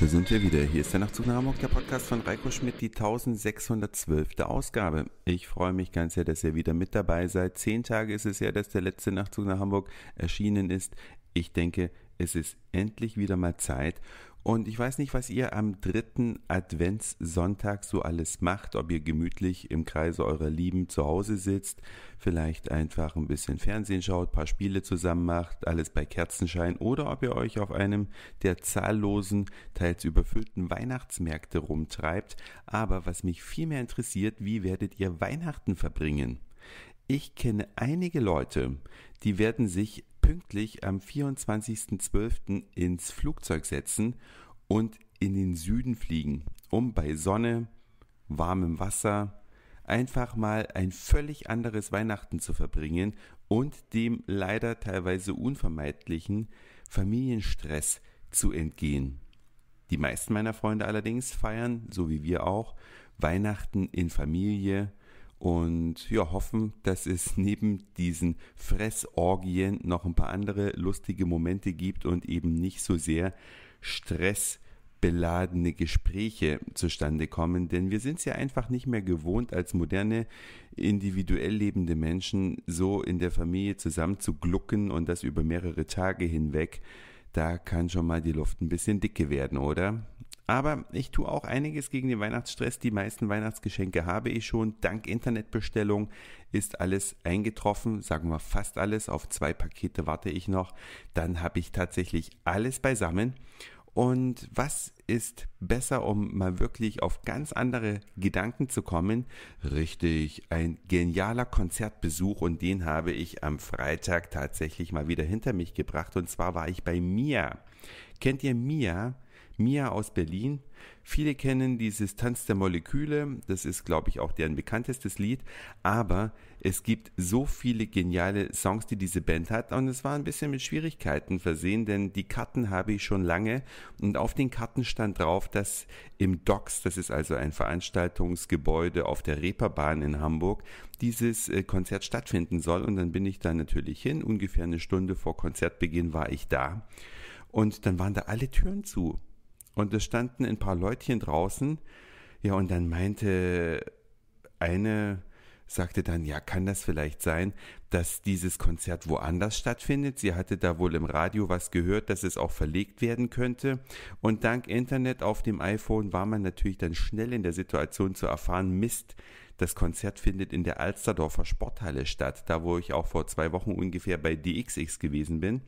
Da sind wir wieder. Hier ist der Nachtzug nach Hamburg, der Podcast von Reiko Schmidt, die 1612. Ausgabe. Ich freue mich ganz sehr, dass ihr wieder mit dabei seid. Zehn Tage ist es ja, dass der letzte Nachtzug nach Hamburg erschienen ist. Ich denke, es ist endlich wieder mal Zeit, und ich weiß nicht, was ihr am dritten Adventssonntag so alles macht, ob ihr gemütlich im Kreise eurer Lieben zu Hause sitzt, vielleicht einfach ein bisschen Fernsehen schaut, paar Spiele zusammen macht, alles bei Kerzenschein oder ob ihr euch auf einem der zahllosen, teils überfüllten Weihnachtsmärkte rumtreibt. Aber was mich viel mehr interessiert, wie werdet ihr Weihnachten verbringen? Ich kenne einige Leute, die werden sich pünktlich am 24.12. ins Flugzeug setzen und in den Süden fliegen, um bei Sonne, warmem Wasser, einfach mal ein völlig anderes Weihnachten zu verbringen und dem leider teilweise unvermeidlichen Familienstress zu entgehen. Die meisten meiner Freunde allerdings feiern, so wie wir auch, Weihnachten in Familie, und ja, hoffen, dass es neben diesen Fressorgien noch ein paar andere lustige Momente gibt und eben nicht so sehr stressbeladene Gespräche zustande kommen, denn wir sind es ja einfach nicht mehr gewohnt, als moderne, individuell lebende Menschen so in der Familie zusammen zu glucken und das über mehrere Tage hinweg. Da kann schon mal die Luft ein bisschen dicke werden, oder? Aber ich tue auch einiges gegen den Weihnachtsstress. Die meisten Weihnachtsgeschenke habe ich schon. Dank Internetbestellung ist alles eingetroffen, sagen wir fast alles. Auf zwei Pakete warte ich noch. Dann habe ich tatsächlich alles beisammen. Und was ist besser, um mal wirklich auf ganz andere Gedanken zu kommen? Richtig, ein genialer Konzertbesuch und den habe ich am Freitag tatsächlich mal wieder hinter mich gebracht. Und zwar war ich bei Mia. Kennt ihr Mia? Mia aus Berlin. Viele kennen dieses Tanz der Moleküle, das ist, glaube ich, auch deren bekanntestes Lied, aber es gibt so viele geniale Songs, die diese Band hat und es war ein bisschen mit Schwierigkeiten versehen, denn die Karten habe ich schon lange und auf den Karten stand drauf, dass im Docks, das ist also ein Veranstaltungsgebäude auf der Reeperbahn in Hamburg, dieses äh, Konzert stattfinden soll und dann bin ich da natürlich hin, ungefähr eine Stunde vor Konzertbeginn war ich da und dann waren da alle Türen zu. Und es standen ein paar Leutchen draußen. Ja, und dann meinte eine sagte dann, ja, kann das vielleicht sein, dass dieses Konzert woanders stattfindet? Sie hatte da wohl im Radio was gehört, dass es auch verlegt werden könnte. Und dank Internet auf dem iPhone war man natürlich dann schnell in der Situation zu erfahren, Mist, das Konzert findet in der Alsterdorfer Sporthalle statt, da wo ich auch vor zwei Wochen ungefähr bei DXX gewesen bin.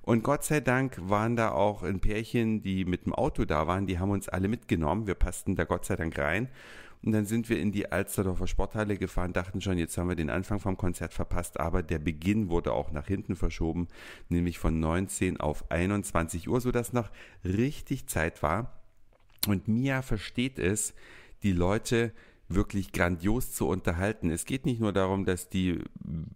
Und Gott sei Dank waren da auch ein Pärchen, die mit dem Auto da waren, die haben uns alle mitgenommen. Wir passten da Gott sei Dank rein. Und dann sind wir in die Alsterdorfer Sporthalle gefahren, dachten schon, jetzt haben wir den Anfang vom Konzert verpasst, aber der Beginn wurde auch nach hinten verschoben, nämlich von 19 auf 21 Uhr, sodass noch richtig Zeit war. Und Mia versteht es, die Leute wirklich grandios zu unterhalten. Es geht nicht nur darum, dass die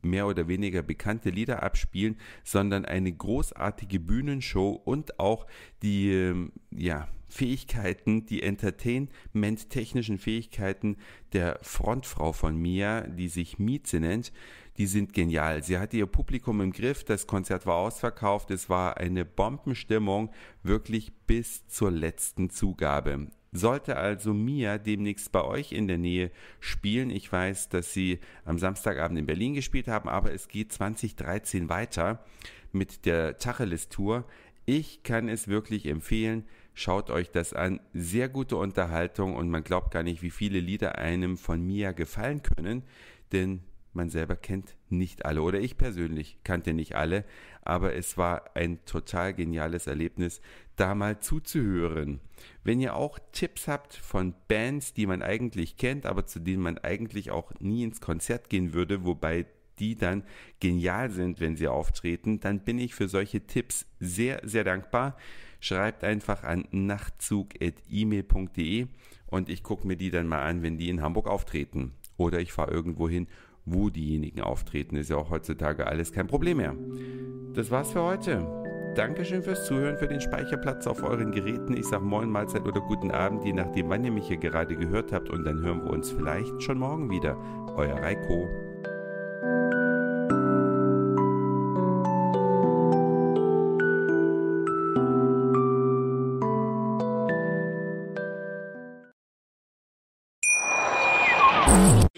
mehr oder weniger bekannte Lieder abspielen, sondern eine großartige Bühnenshow und auch die, ähm, ja, Fähigkeiten, die entertainment-technischen Fähigkeiten der Frontfrau von Mia, die sich Mieze nennt, die sind genial. Sie hatte ihr Publikum im Griff, das Konzert war ausverkauft, es war eine Bombenstimmung, wirklich bis zur letzten Zugabe. Sollte also Mia demnächst bei euch in der Nähe spielen, ich weiß, dass sie am Samstagabend in Berlin gespielt haben, aber es geht 2013 weiter mit der Tacheles Tour. Ich kann es wirklich empfehlen. Schaut euch das an. Sehr gute Unterhaltung und man glaubt gar nicht, wie viele Lieder einem von Mia gefallen können, denn man selber kennt nicht alle oder ich persönlich kannte nicht alle, aber es war ein total geniales Erlebnis, da mal zuzuhören. Wenn ihr auch Tipps habt von Bands, die man eigentlich kennt, aber zu denen man eigentlich auch nie ins Konzert gehen würde, wobei die dann genial sind, wenn sie auftreten, dann bin ich für solche Tipps sehr, sehr dankbar. Schreibt einfach an nachtzug.email.de und ich gucke mir die dann mal an, wenn die in Hamburg auftreten. Oder ich fahre irgendwo hin wo diejenigen auftreten, ist ja auch heutzutage alles kein Problem mehr. Das war's für heute. Dankeschön fürs Zuhören, für den Speicherplatz auf euren Geräten. Ich sag Moin, Mahlzeit oder guten Abend, je nachdem, wann ihr mich hier gerade gehört habt. Und dann hören wir uns vielleicht schon morgen wieder. Euer Reiko.